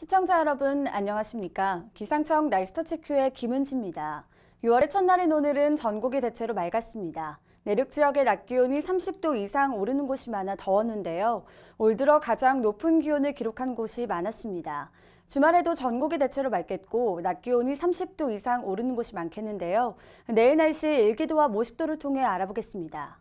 시청자 여러분 안녕하십니까? 기상청 날스터치큐의 김은지입니다. 6월의 첫날인 오늘은 전국이 대체로 맑았습니다. 내륙 지역의 낮 기온이 30도 이상 오르는 곳이 많아 더웠는데요. 올 들어 가장 높은 기온을 기록한 곳이 많았습니다. 주말에도 전국이 대체로 맑겠고 낮 기온이 30도 이상 오르는 곳이 많겠는데요. 내일 날씨 일기도와 모식도를 통해 알아보겠습니다.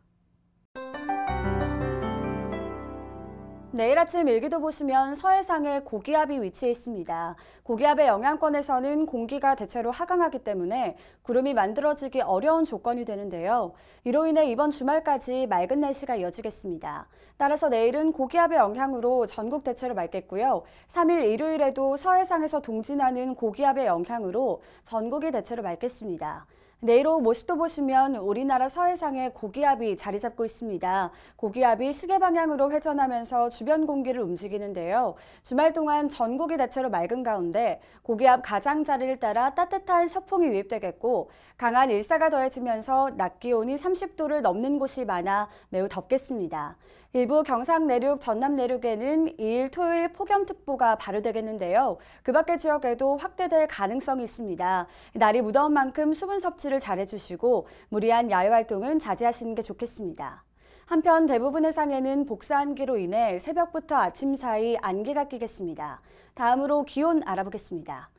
내일 아침 일기도 보시면 서해상에 고기압이 위치해 있습니다. 고기압의 영향권에서는 공기가 대체로 하강하기 때문에 구름이 만들어지기 어려운 조건이 되는데요. 이로 인해 이번 주말까지 맑은 날씨가 이어지겠습니다. 따라서 내일은 고기압의 영향으로 전국 대체로 맑겠고요. 3일 일요일에도 서해상에서 동진하는 고기압의 영향으로 전국이 대체로 맑겠습니다. 내일오후 모습도 보시면 우리나라 서해상에 고기압이 자리 잡고 있습니다. 고기압이 시계 방향으로 회전하면서 주변 공기를 움직이는데요. 주말 동안 전국이 대체로 맑은 가운데 고기압 가장자리를 따라 따뜻한 서풍이 유입되겠고 강한 일사가 더해지면서 낮 기온이 30도를 넘는 곳이 많아 매우 덥겠습니다. 일부 경상 내륙, 전남 내륙에는 2일 토요일 폭염특보가 발효되겠는데요. 그 밖의 지역에도 확대될 가능성이 있습니다. 날이 무더운 만큼 수분 섭취 손질을 잘해주시고 무리한 야외 활동은 자제하시는 게 좋겠습니다. 한편 대부분의 산에는 복사 한기로 인해 새벽부터 아침 사이 안개가 끼겠습니다. 다음으로 기온 알아보겠습니다.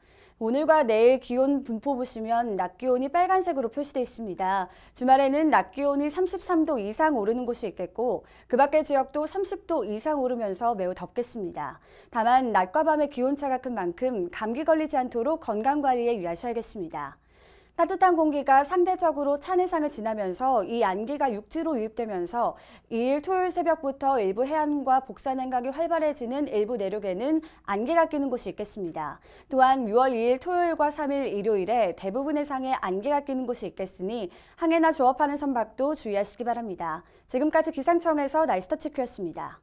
오늘과 내일 기온 분포 보시면 낮 기온이 빨간색으로 표시되어 있습니다. 주말에는 낮 기온이 33도 이상 오르는 곳이 있겠고 그 밖의 지역도 30도 이상 오르면서 매우 덥겠습니다. 다만 낮과 밤의 기온차가 큰 만큼 감기 걸리지 않도록 건강관리에 유의하셔야겠습니다. 따뜻한 공기가 상대적으로 찬 해상을 지나면서 이 안개가 육지로 유입되면서 2일 토요일 새벽부터 일부 해안과 복사냉각이 활발해지는 일부 내륙에는 안개가 끼는 곳이 있겠습니다. 또한 6월 2일 토요일과 3일 일요일에 대부분 해상에 안개가 끼는 곳이 있겠으니 항해나 조업하는 선박도 주의하시기 바랍니다. 지금까지 기상청에서 날스터치크였습니다.